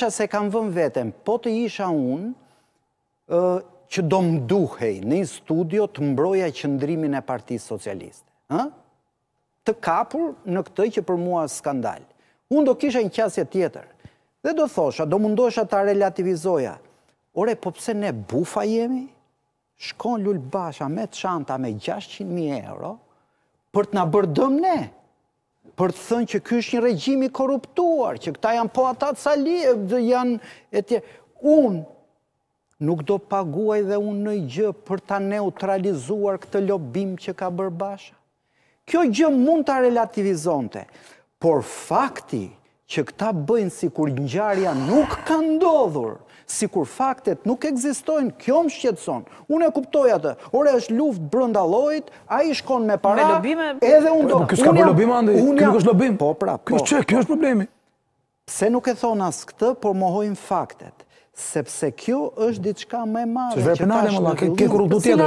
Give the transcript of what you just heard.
qa se kam vën vetem, po të isha unë që do më duhej në i studio të mbroja qëndrimin e partijës socialiste. Të kapur në këtë që për mua skandal. Unë do kisha një qasje tjetër. Dhe do thosha, do mundosha ta relativizoja. Ore, po pse ne bufa jemi? Shkon lullë basha me të shanta me 600.000 euro për të nga bërdëm Ne për të thënë që ky është një regjim i korruptuar, që këta janë po ata të sali, janë etje. Un nuk do paguaj dhe un në gjë për ta neutralizuar këtë lobim që ka bërë Basha. Kjo gjë mund ta relativizonte, por fakti që këta bëjnë sikur ngjarja nuk ka ndodhur si kur faktet nuk egzistojnë, kjo më shqetson. Unë e kuptoj atë, ore është luft brënda lojt, a i shkon me para, edhe unë do... Kjo s'ka për lobim, Andi, kjo nuk është lobim. Po, pra, po. Kjo është që, kjo është problemi. Se nuk e thonë asë këtë, por mohojnë faktet, sepse kjo është diçka me marë... Që zhe penale, më la, kjo kërru të tjetër.